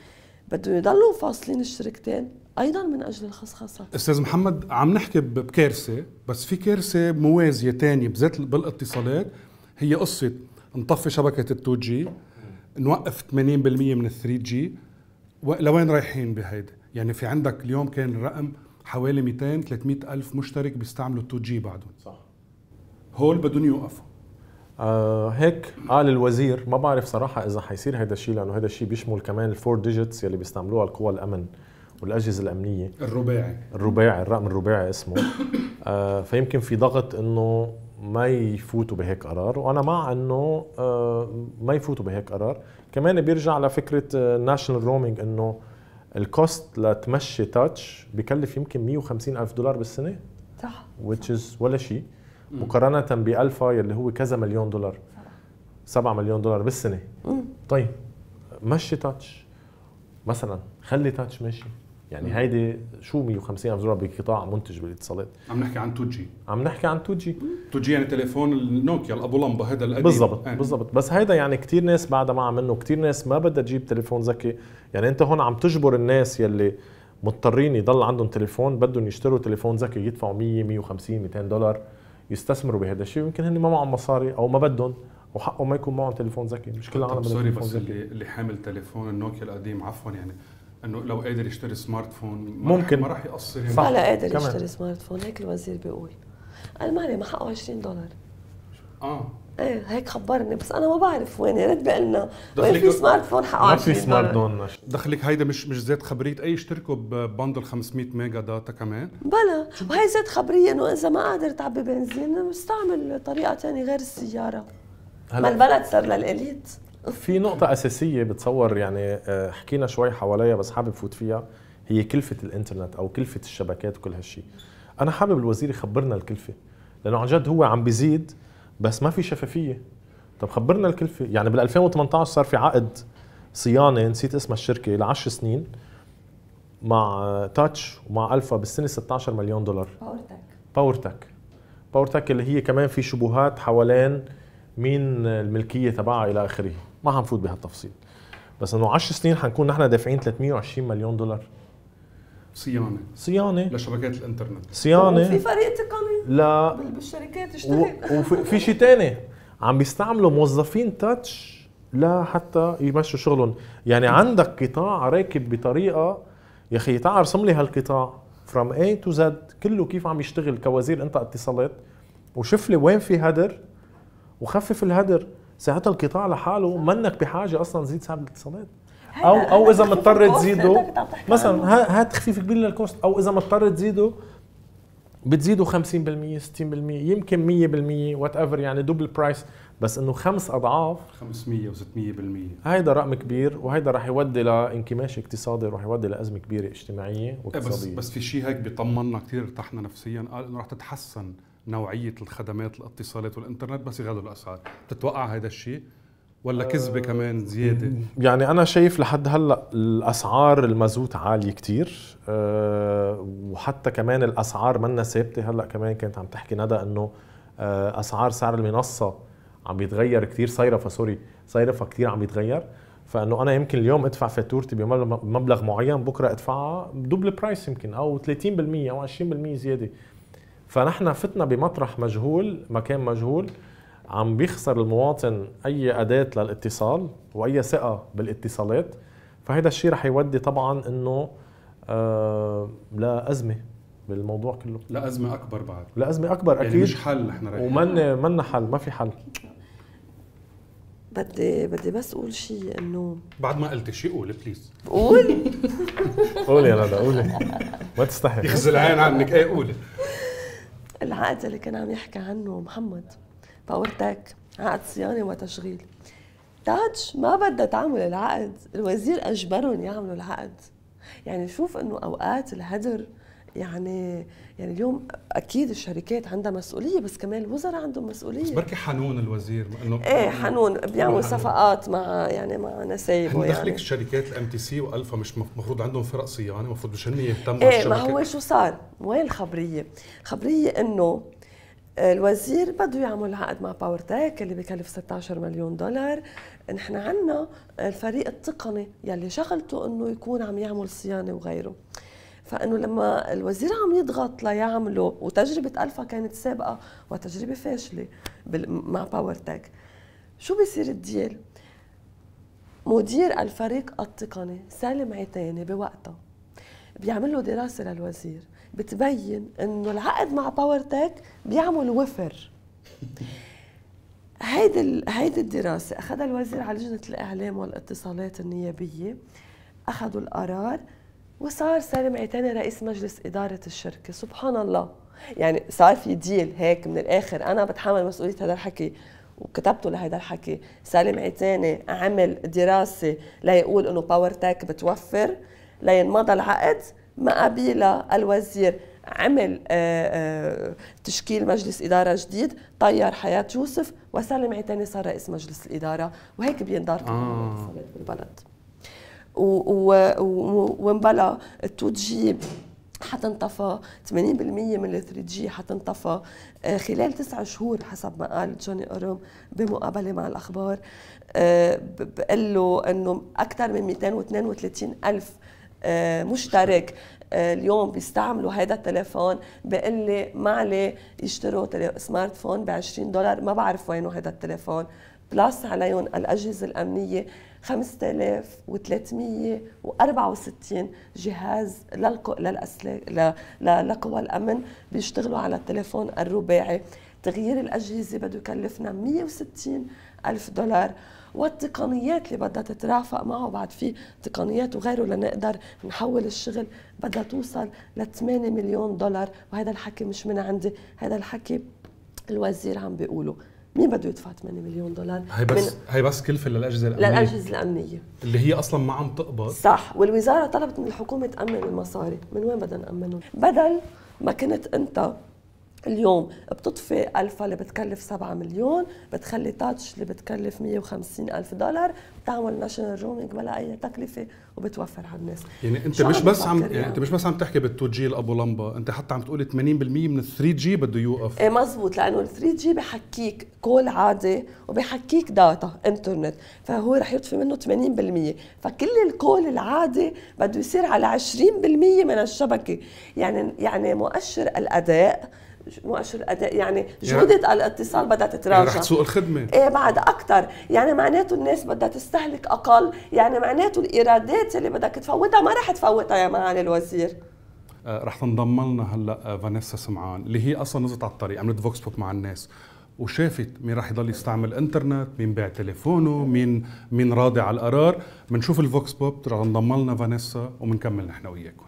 بدهم يضلوا فاصلين الشركتين ايضا من اجل الخصخصه استاذ محمد عم نحكي بكارثه بس في كارثه موازيه ثانيه بالذات بالاتصالات هي قصه نطفي شبكه ال2 جي نوقف 80% من ال3 جي لوين رايحين بهيدا يعني في عندك اليوم كان الرقم حوالي 200 300 الف مشترك بيستعملوا 2 جي بعدهم صح هول بدهم يوقفوا آه هيك قال الوزير ما بعرف صراحه اذا حيصير هذا الشيء لانه هذا الشيء بيشمل كمان الفور ديجيتس يلي بيستعملوها القوى الامن والاجهزه الامنيه الرباعي الرباعي الرقم الرباعي اسمه [LAUGHS] آه، فيمكن في ضغط انه ما يفوتوا بهيك قرار وانا مع انه آه، ما يفوتوا بهيك قرار كمان بيرجع لفكره الناشونال آه، رومينج انه الكوست لتمشي تاتش بكلف يمكن 150 الف دولار بالسنه صح which is ولا شيء مقارنه بالفا يلي هو كذا مليون دولار 7 مليون دولار بالسنه طيب مشي تاتش مثلا خلي تاتش ماشي يعني هيدي شو 150 الف دولار بقطاع منتج بالاتصالات عم نحكي عن 2 جي عم نحكي عن 2 جي 2 جي يعني تليفون النوكيا الابو لمبه هذا القديم بالضبط يعني. بالضبط بس هيدا يعني كثير ناس بعدها ما عم منه كثير ناس ما بدها تجيب تليفون ذكي يعني انت هون عم تجبر الناس يلي مضطرين يضل عندهم تليفون بدهم يشتروا تليفون ذكي يدفعوا 100 150 200 دولار يستثمروا بهذا الشيء يمكن هن ما معهم مصاري او ما بدهم وحقه ما يكون معهم تليفون ذكي مش كل العالم سوري بس اللي, اللي حامل تليفون النوكيا القديم عفوا يعني انه لو قادر يشتري سمارت فون ممكن ما راح يقصر يعني صح. لا قادر كمان. يشتري سمارت فون هيك الوزير بيقول قال ما حقه 20 دولار اه ايه هيك خبرني بس انا ما بعرف وين يا ريت بقلنا وين في سمارت فون حقه 20 دولار ما في سمارت فون دخلك هيدا مش مش ذات خبريه اي يشتركوا ببندل 500 ميجا داتا كمان بلا وهي ذات خبريه انه اذا ما قادر تعبي بنزين استعمل طريقه ثانيه غير السياره هلا ما البلد صار للاليت في نقطة أساسية بتصور يعني آه، حكينا شوي حواليها بس حابب فوت فيها هي كلفة الإنترنت أو كلفة الشبكات وكل هالشيء أنا حابب الوزير يخبرنا الكلفة لأنه عن جد هو عم بيزيد بس ما في شفافية طب خبرنا الكلفة يعني بال 2018 صار في عقد صيانة نسيت اسمها الشركة لعشر سنين مع تاتش ومع الفا بالسنة 16 مليون دولار باورتك باورتك باورتك اللي هي كمان في شبهات حوالين مين الملكية تبعها إلى آخره ما حنفوت بهالتفصيل بس انه 10 سنين حنكون نحن دافعين 320 مليون دولار صيانه صيانه لشبكات الانترنت صيانه في فريق تقني لا بالشركات اشتغل وفي شيء ثاني عم بيستعملوا موظفين تاتش لا حتى يمشوا شغلهم يعني عندك قطاع راكب بطريقه يا اخي تعال ارسم لي هالقطاع فروم اي تو زد كله كيف عم يشتغل كوزير انت اتصالات وشوف لي وين في هدر وخفف الهدر ساعتها القطاع لحاله منك بحاجه اصلا تزيد سعر الاتصالات او او اذا مضطر تزيده مثلا هات تخفيف كبير للكوست او اذا مضطر تزيده بتزيدوا 50% 60% يمكن 100% وات ايفر يعني دبل برايس بس انه خمس اضعاف 500 و600% هيدا رقم كبير وهيدا رح يودي لانكماش اقتصادي رح يودي لازمه كبيره اجتماعيه إيه، واقتصاديه بس بس في شيء هيك بيطمنا كثير ارتحنا نفسيا قال آه، انه رح تتحسن نوعيه الخدمات الاتصالات والانترنت بس يغلوا الاسعار بتتوقع هذا الشيء ولا كذبه آه، كمان زياده يعني انا شايف لحد هلا الاسعار المازوت عاليه كتير أه وحتى كمان الاسعار منا ثابته هلا كمان كانت عم تحكي ندى انه آه، اسعار سعر المنصه عم بيتغير كثير صيرفه سوري صيرفه كثير عم بيتغير فانه انا يمكن اليوم ادفع فاتورتي بمبلغ معين بكره ادفعها دبل برايس يمكن او 30% او 20% زياده فنحن فتنا بمطرح مجهول مكان مجهول عم بيخسر المواطن اي اداه للاتصال واي ثقه بالاتصالات فهذا الشيء رح يودي طبعا انه آه لازمه بالموضوع كله لازمه اكبر بعد لازمه اكبر يعني اكيد يعني مش حل نحن رايحين ومن من حل ما في حل بدي بدي بس اقول شيء انه بعد ما قلت شيء قولي بليز قولي قولي يا ندى قولي ما تستحي يخزي العين عنك ايه قولي العقد اللي كان عم يحكي عنه محمد باورتك عقد صيانه وتشغيل تاج ما بدها تعمل العقد الوزير اجبرهم يعملوا العقد يعني شوف انه اوقات الهدر يعني يعني اليوم اكيد الشركات عندها مسؤوليه بس كمان الوزراء عندهم مسؤوليه بس بركي حنون الوزير انه ايه حنون بيعمل صفقات مع يعني مع نسايبه يعني دخلك الشركات الام تي سي والفا مش المفروض عندهم فرق صيانه المفروض مش هن يهتموا ايه ما هو شو صار؟ وين الخبريه؟ خبريه انه الوزير بده يعمل عقد مع باور تاك اللي بكلف 16 مليون دولار نحن عندنا الفريق التقني يلي شغلته انه يكون عم يعمل صيانه وغيره فانه لما الوزير عم يضغط ليعمله وتجربه الفا كانت سابقه وتجربه فاشله مع باور تك شو بيصير الديل؟ مدير الفريق التقني سالم عيتاني بوقتها بيعمل له دراسه للوزير بتبين انه العقد مع باور تك بيعمل وفر هيدي هيدي الدراسه اخذها الوزير على لجنه الاعلام والاتصالات النيابيه اخذوا القرار وصار سالم عيتاني رئيس مجلس إدارة الشركة سبحان الله يعني صار في ديل هيك من الآخر أنا بتحمل مسؤولية هذا الحكي وكتبته لهذا الحكي سالم عيتاني عمل دراسة ليقول إنه باور تاك بتوفر لينمضى العقد ما قبيلة الوزير عمل آه، آه، تشكيل مجلس إدارة جديد طير حياة يوسف وسالم عيتاني صار رئيس مجلس الإدارة وهيك بيندار آه. بالبلد ومبلا 2 جي حتنطفى 80% من ال 3 جي حتنطفى آه، خلال تسعة شهور حسب ما قال جوني أورم بمقابلة مع الأخبار آه، بقول له أنه أكثر من 232 ألف آه، مشترك اليوم بيستعملوا هذا التليفون بقول لي ما عليه يشتروا سمارت فون ب 20 دولار ما بعرف وينه هذا التليفون بلس عليهم الأجهزة الأمنية 5364 جهاز للأسلاك لقوى الأمن بيشتغلوا على التليفون الرباعي تغيير الأجهزة بده يكلفنا 160 ألف دولار والتقنيات اللي بدها تترافق معه بعد في تقنيات وغيره لنقدر نحول الشغل بدها توصل ل 8 مليون دولار وهذا الحكي مش من عندي هذا الحكي الوزير عم بيقوله مين بده يدفع 8 مليون دولار هي بس هي بس كلفه للاجهزه الامنيه للاجهزه الامنيه اللي هي اصلا ما عم تقبض صح والوزاره طلبت من الحكومه تامن المصاري من وين بدنا نامنهم بدل ما كنت انت اليوم بتطفي الفا اللي بتكلف 7 مليون بتخلي تاتش اللي بتكلف 150 الف دولار بتعمل ناشونال رومينج بلا اي تكلفه وبتوفر على الناس يعني انت مش بس عم يعني, انت مش بس عم تحكي بال2 جي لابو لمبه انت حتى عم تقولي 80% من ال3 جي بده يوقف ايه مزبوط لانه ال3 جي بحكيك كول عادي وبحكيك داتا انترنت فهو رح يطفي منه 80% فكل الكول العادي بده يصير على 20% من الشبكه يعني يعني مؤشر الاداء مؤشر الاداء يعني جوده يعني الاتصال بدها تتراجع يعني رح تسوق الخدمه ايه بعد اكثر يعني معناته الناس بدها تستهلك اقل يعني معناته الايرادات اللي بدك تفوتها ما رح تفوتها يا معالي الوزير آه، رح تنضم لنا هلا آه، فانيسا سمعان اللي هي اصلا نزلت على الطريق عملت فوكس بوب مع الناس وشافت مين رح يضل يستعمل انترنت مين باع تليفونه مين مين راضي على القرار بنشوف الفوكس بوب رح تنضم لنا فانيسا وبنكمل نحن وياكم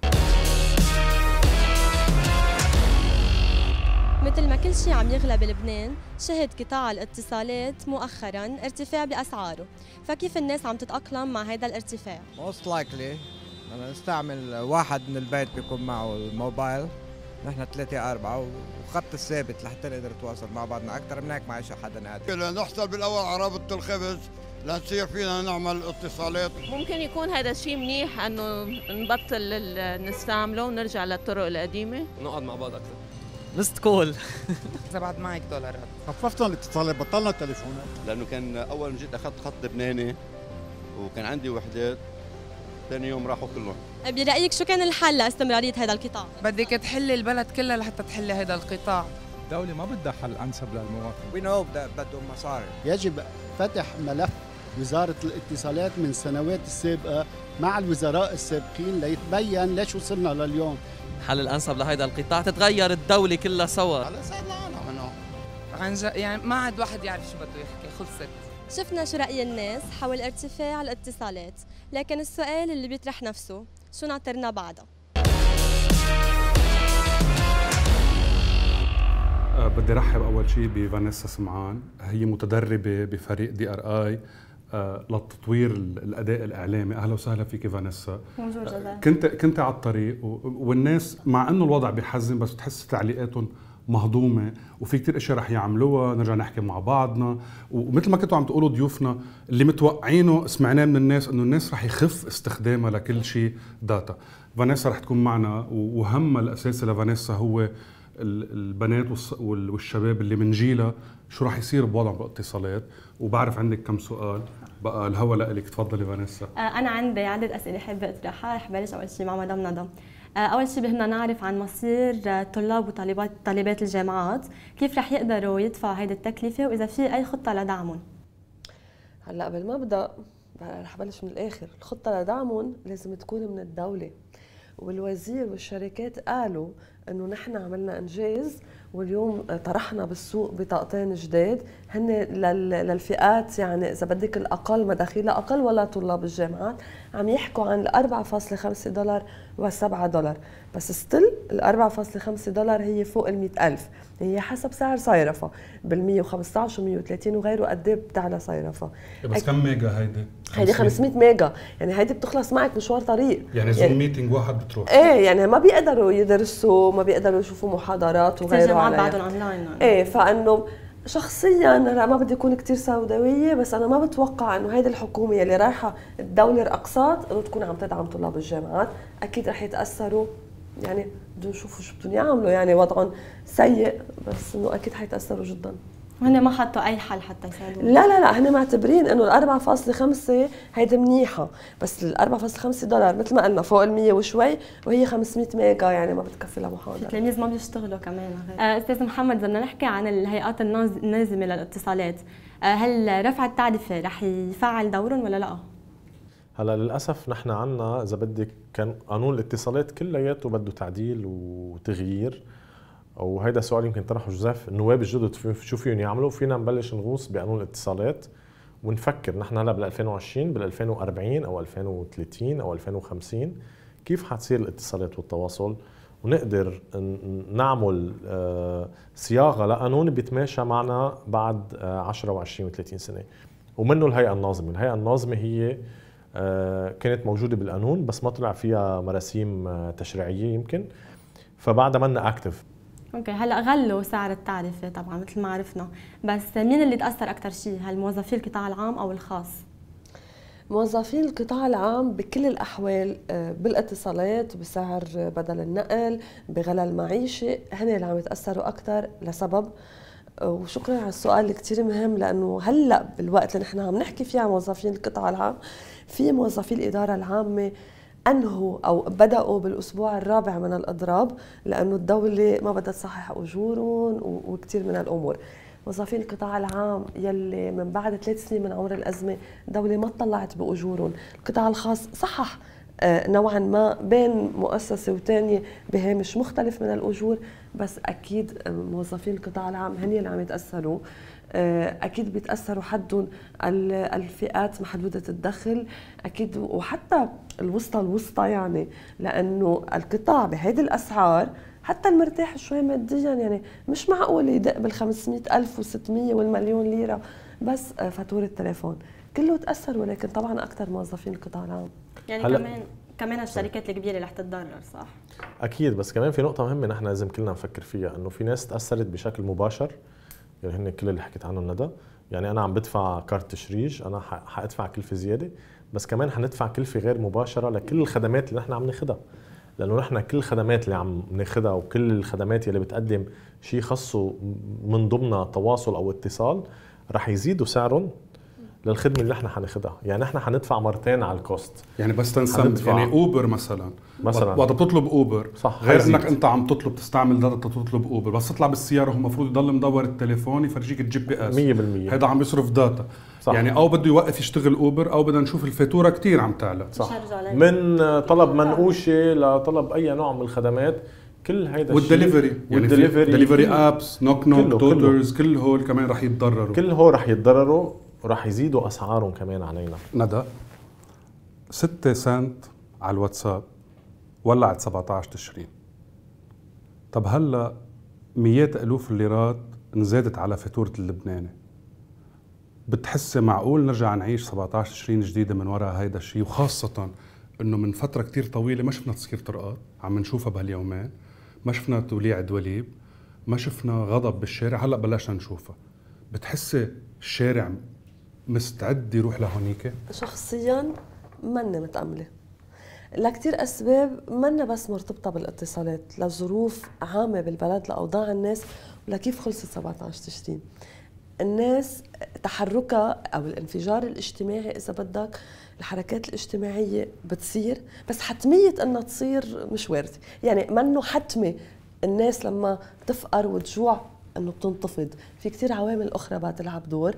مثل ما كل شيء عم يغلى بلبنان شهد قطاع الاتصالات مؤخرا ارتفاع باسعاره فكيف الناس عم تتاقلم مع هذا الارتفاع موست لايكلي انا استعمل واحد من البيت بيكون معه الموبايل نحن ثلاثة أربعة وخط الثابت لحتى نقدر نتواصل مع بعضنا أكثر من هيك ما عايش حدا قاعد نحصل بالأول على رابطة الخبز لتصير فينا نعمل اتصالات ممكن يكون هذا الشيء منيح انه نبطل نستعمله ونرجع للطرق القديمه نقعد مع بعض اكثر مست كول بعد 700 دولارات خففتهم الاتصالات بطلنا التليفونات لانه كان اول ما جيت اخذت خط لبناني وكان عندي وحدات ثاني يوم راحوا كلهم برايك شو كان الحل لاستمراريه هذا القطاع؟ بدك تحلي البلد كلها لحتى تحلي هذا القطاع الدولة ما بدها حل أنسب للمواطن نو بدهم مصاري يجب فتح ملف وزارة الاتصالات من السنوات السابقة مع الوزراء السابقين ليتبين ليش وصلنا لليوم الحل الانسب لهيدا القطاع تتغير الدوله كلها سوا على صار العالم انه عن يعني ما عاد واحد يعرف شو بده يحكي خلصت شفنا شو رأي الناس حول ارتفاع الاتصالات لكن السؤال اللي بيطرح نفسه شو ناطرنا بعدها أه، بدي رحب اول شيء بفانيسا سمعان هي متدربه بفريق دي ار اي آه، للتطوير الاداء الاعلامي اهلا وسهلا فيك فانيسا آه، كنت كنت على الطريق والناس مع انه الوضع بيحزن بس بتحس تعليقاتهم مهضومه وفي كتير اشياء رح يعملوها نرجع نحكي مع بعضنا ومثل ما كنتوا عم تقولوا ضيوفنا اللي متوقعينه سمعناه من الناس انه الناس رح يخف استخدامها لكل شيء داتا فانيسا رح تكون معنا وهمها الاساسي لفانيسا هو البنات والشباب اللي من جيلها شو راح يصير بوضعهم الاتصالات وبعرف عندك كم سؤال بقى الهوا لك تفضلي فانيسا آه، انا عندي عده اسئله حابه اطرحها رح بلش اول شيء مع مدام ندى آه، اول شيء بهمنا نعرف عن مصير آه، طلاب وطالبات طالبات الجامعات كيف رح يقدروا يدفعوا هيدي التكلفه واذا في اي خطه لدعمهم هلا قبل ما ابدا رح بلش من الاخر الخطه لدعمهم لازم تكون من الدوله والوزير والشركات قالوا انه نحن عملنا انجاز واليوم طرحنا بالسوق بطاقتين جداد هن للفئات يعني اذا بدك الاقل مداخيلها اقل ولا طلاب الجامعات عم يحكوا عن ال 4.5 دولار و7 دولار بس ستيل ال 4.5 دولار هي فوق ال 100000 هي حسب سعر صيرفة بال 115 و 130 وغيره قد ايه بتعلى صيرفة إيه، بس كم ميجا هيدي؟ هيدي 500 ميجا يعني هيدي بتخلص معك مشوار طريق يعني زوم يعني... ميتنج واحد بتروح ايه يعني ما بيقدروا يدرسوا ما بيقدروا يشوفوا محاضرات وغيره كثير جامعات بعدهم اونلاين ايه فانه شخصيا انا ما بدي اكون كثير سوداويه بس انا ما بتوقع انه هيدي الحكومه اللي رايحه تدولر اقساط انه تكون عم تدعم طلاب الجامعات اكيد رح يتاثروا يعني بدهم يشوفوا شو بدهم يعملوا يعني وضعهم سيء بس انه اكيد حيتاثروا جدا وهن ما حطوا اي حل حتى يساعدوا لا لا لا هن معتبرين انه ال 4.5 هيدي منيحه بس ال 4.5 دولار مثل ما قلنا فوق ال 100 وشوي وهي 500 ميجا يعني ما بتكفي لمحاضره التلاميذ ما بيشتغلوا كمان غير. آه، استاذ محمد اذا بدنا نحكي عن الهيئات الناظمه للاتصالات آه، هل رفع التعرفه رح يفعل دورهم ولا لا؟ هلا للاسف نحن عنا اذا بدك كان قانون الاتصالات كلياته بده تعديل وتغيير وهيدا سؤال يمكن طرحه جوزيف النواب الجدد شو فيهم يعملوا فينا نبلش نغوص بقانون الاتصالات ونفكر نحن هلا بال 2020 بال 2040 او 2030 او 2050 كيف حتصير الاتصالات والتواصل ونقدر نعمل آه، صياغه لقانون بيتماشى معنا بعد 10 و20 و30 سنه ومنه الهيئه الناظمه، الهيئه الناظمه هي آه، كانت موجوده بالقانون بس ما طلع فيها مراسيم آه، تشريعيه يمكن فبعدها منا اكتف اوكي هلا غلوا سعر التعرفه طبعا مثل ما عرفنا بس مين اللي تاثر اكثر شيء هل موظفي القطاع العام او الخاص موظفي القطاع العام بكل الاحوال آه، بالاتصالات بسعر بدل النقل بغلاء المعيشه هن اللي عم يتاثروا اكثر لسبب آه، وشكرا على السؤال اللي كثير مهم لانه هلا بالوقت اللي نحن عم نحكي فيه عن موظفين القطاع العام في موظفي الاداره العامه انهوا او بداوا بالاسبوع الرابع من الاضراب لانه الدوله ما بدها تصحح اجورهم وكثير من الامور موظفين القطاع العام يلي من بعد ثلاث سنين من عمر الازمه الدوله ما طلعت باجورهم القطاع الخاص صحح آه، نوعا ما بين مؤسسه وثانيه بهامش مختلف من الاجور بس اكيد آه، موظفين القطاع العام هن اللي عم يتاثروا آه، اكيد بيتاثروا حدهم الفئات محدوده الدخل اكيد وحتى الوسطى الوسطى يعني لانه القطاع بهيدي الاسعار حتى المرتاح شوي ماديا يعني مش معقول يدق بال 500 ألف و600 والمليون ليرة بس آه، فاتورة تليفون كله تأثر ولكن طبعا أكثر موظفين القطاع العام يعني هل... كمان كمان الشركات الكبيره رح تتضرر صح؟ اكيد بس كمان في نقطه مهمه نحن لازم كلنا نفكر فيها انه في ناس تاثرت بشكل مباشر اللي يعني هن كل اللي حكيت عنه ندى يعني انا عم بدفع كارت تشريج انا حادفع كلفه زياده بس كمان حندفع كلفه غير مباشره لكل الخدمات اللي نحن عم ناخذها لانه نحن كل الخدمات اللي عم ناخذها وكل الخدمات اللي بتقدم شيء خاصه من ضمنها تواصل او اتصال رح يزيدوا سعرهم للخدمه اللي احنا هناخدها يعني احنا هندفع مرتين على الكوست يعني بس تنسى يعني اوبر مثلا مثلا وقت بتطلب اوبر صح غير هيزيد. انك انت عم تطلب تستعمل داتا تطلب اوبر بس تطلع بالسياره هو المفروض يضل مدور التليفون يفرجيك الجي بي اس 100% هذا عم يصرف داتا صح. يعني او بده يوقف يشتغل اوبر او بدنا نشوف الفاتوره كثير عم تعلى صح من طلب منقوشه لطلب اي نوع من الخدمات كل هيدا والدليفري الشيء يعني والدليفري يعني دليفري ابس نوك نوك دوترز كل هول كمان رح يتضرروا كل هول رح يتضرروا وراح يزيدوا اسعارهم كمان علينا ندى 6 سنت على الواتساب ولعت 17 تشرين طب هلا مئات الوف الليرات انزادت على فاتورة اللبناني بتحسي معقول نرجع نعيش 17 تشرين جديدة من وراء هيدا الشيء وخاصة انه من فترة كتير طويلة ما شفنا تسكير طرقات عم نشوفها بهاليومين ما شفنا توليع دوليب ما شفنا غضب بالشارع هلا بلشنا نشوفها بتحسي الشارع مستعد يروح لهونيك؟ شخصيا ماني متأملة لكتير أسباب منا بس مرتبطة بالاتصالات لظروف عامة بالبلد لأوضاع الناس ولكيف خلصت 17 تشرين الناس تحركها أو الانفجار الاجتماعي إذا بدك الحركات الاجتماعية بتصير بس حتمية أنها تصير مش وارثة يعني منه حتمي الناس لما تفقر وتجوع أنه بتنتفض في كتير عوامل أخرى بتلعب دور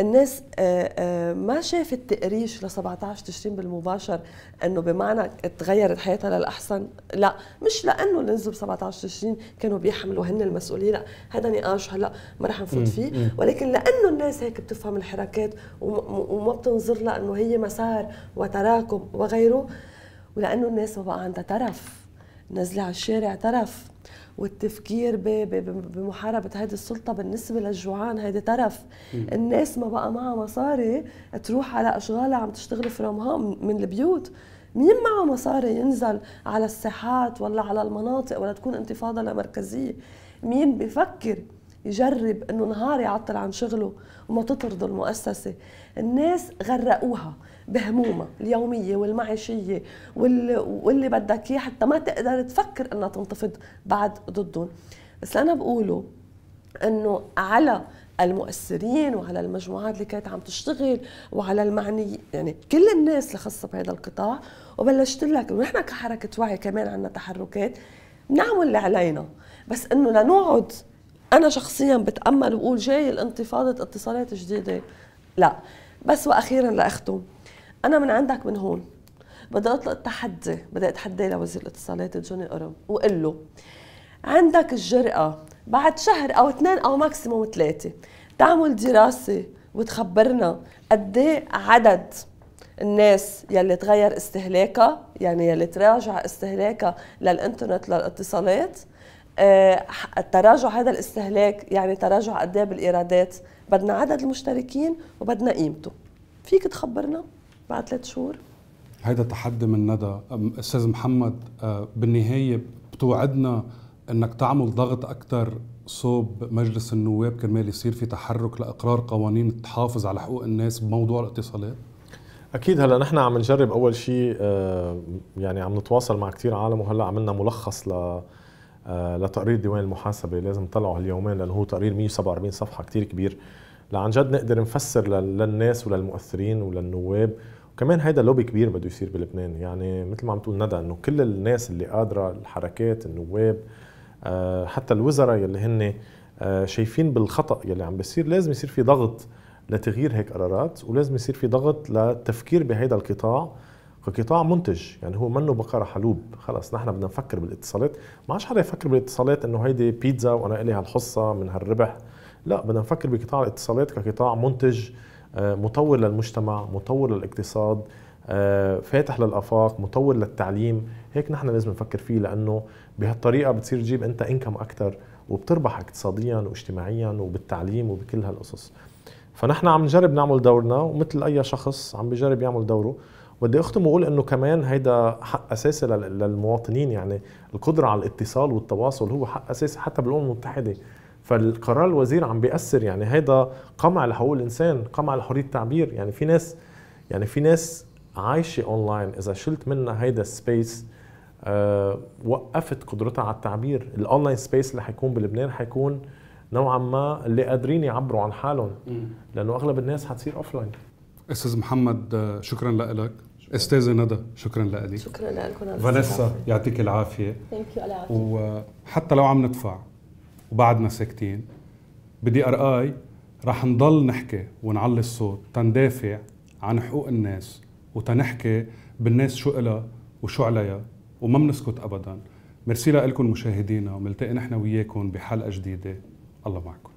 الناس آه، آه، ما شافت تقريش ل 17 تشرين بالمباشر انه بمعنى تغيرت حياتها للاحسن لا مش لانه نزلوا ب 17 تشرين كانوا بيحملوا هن المسؤوليه لا هذا نقاش هلا ما رح نفوت فيه ولكن لانه الناس هيك بتفهم الحركات وما بتنظر لها انه هي مسار وتراكم وغيره ولانه الناس ما بقى عندها ترف نزلة على الشارع ترف والتفكير بمحاربه هذه السلطه بالنسبه للجوعان هيدي ترف الناس ما بقى معها مصاري تروح على اشغالها عم تشتغل فروم هوم من البيوت مين معه مصاري ينزل على الساحات ولا على المناطق ولا تكون انتفاضه لا مركزيه مين بفكر يجرب انه نهار يعطل عن شغله وما تطرد المؤسسه الناس غرقوها بهمومها اليوميه والمعيشيه واللي, بدك اياه حتى ما تقدر تفكر انها تنتفض بعد ضدهم بس انا بقوله انه على المؤثرين وعلى المجموعات اللي كانت عم تشتغل وعلى المعني يعني كل الناس اللي خاصه بهذا القطاع وبلشت لك ونحن كحركه وعي كمان عندنا تحركات بنعمل اللي علينا بس انه لنقعد انا شخصيا بتامل وبقول جاي الانتفاضه اتصالات جديده لا بس واخيرا لاختم انا من عندك من هون بدي اطلق التحدي بدي اتحدى لوزير الاتصالات جوني قرم وقول له عندك الجرأة بعد شهر او اثنين او ماكسيموم ثلاثة تعمل دراسة وتخبرنا قد إيه عدد الناس يلي تغير استهلاكها يعني يلي تراجع استهلاكها للانترنت للاتصالات آه التراجع هذا الاستهلاك يعني تراجع قد إيه بالايرادات بدنا عدد المشتركين وبدنا قيمته فيك تخبرنا بعد ثلاث شهور هيدا تحدي من ندى استاذ محمد آه، بالنهايه بتوعدنا انك تعمل ضغط اكثر صوب مجلس النواب كرمال يصير في تحرك لاقرار قوانين تحافظ على حقوق الناس بموضوع الاتصالات اكيد هلا نحن عم نجرب اول شيء آه، يعني عم نتواصل مع كثير عالم وهلا عملنا ملخص ل آه، لتقرير ديوان المحاسبه لازم نطلعه هاليومين لانه هو تقرير 147 صفحه كثير كبير لعن جد نقدر نفسر للناس وللمؤثرين وللنواب وكمان هيدا لوبي كبير بده يصير بلبنان يعني مثل ما عم تقول ندى انه كل الناس اللي قادره الحركات النواب آه، حتى الوزراء يلي هن آه، شايفين بالخطا يلي عم بيصير لازم يصير في ضغط لتغيير هيك قرارات ولازم يصير في ضغط للتفكير بهيدا القطاع كقطاع منتج يعني هو منه بقره حلوب خلص نحن بدنا نفكر بالاتصالات ما عادش حدا يفكر بالاتصالات انه هيدي بيتزا وانا الي هالحصه من هالربح لا بدنا نفكر بقطاع الاتصالات كقطاع منتج آه، مطور للمجتمع مطور للاقتصاد آه، فاتح للافاق مطور للتعليم هيك نحن لازم نفكر فيه لانه بهالطريقه بتصير تجيب انت انكم اكثر وبتربح اقتصاديا واجتماعيا وبالتعليم وبكل هالقصص فنحن عم نجرب نعمل دورنا ومثل اي شخص عم بجرب يعمل دوره بدي اختم واقول انه كمان هيدا حق اساسي للمواطنين يعني القدره على الاتصال والتواصل هو حق اساسي حتى بالامم المتحده فالقرار الوزير عم بيأثر يعني هيدا قمع لحقوق الانسان قمع لحريه التعبير يعني في ناس يعني في ناس عايشه اونلاين اذا شلت منها هيدا السبيس أه وقفت قدرتها على التعبير الاونلاين سبيس اللي حيكون بلبنان حيكون نوعا ما اللي قادرين يعبروا عن حالهم لانه اغلب الناس حتصير اوفلاين استاذ محمد آه، شكرا لك استاذه ندى شكرا لك شكرا لكم فاليسا يعطيك العافيه ثانك يو وحتى لو عم ندفع وبعدنا ساكتين بدي ار اي رح نضل نحكي ونعلي الصوت تندافع عن حقوق الناس وتنحكي بالناس شو إلها وشو عليها وما بنسكت ابدا ميرسي لكم مشاهدينا وملتقي نحن وياكم بحلقه جديده الله معكم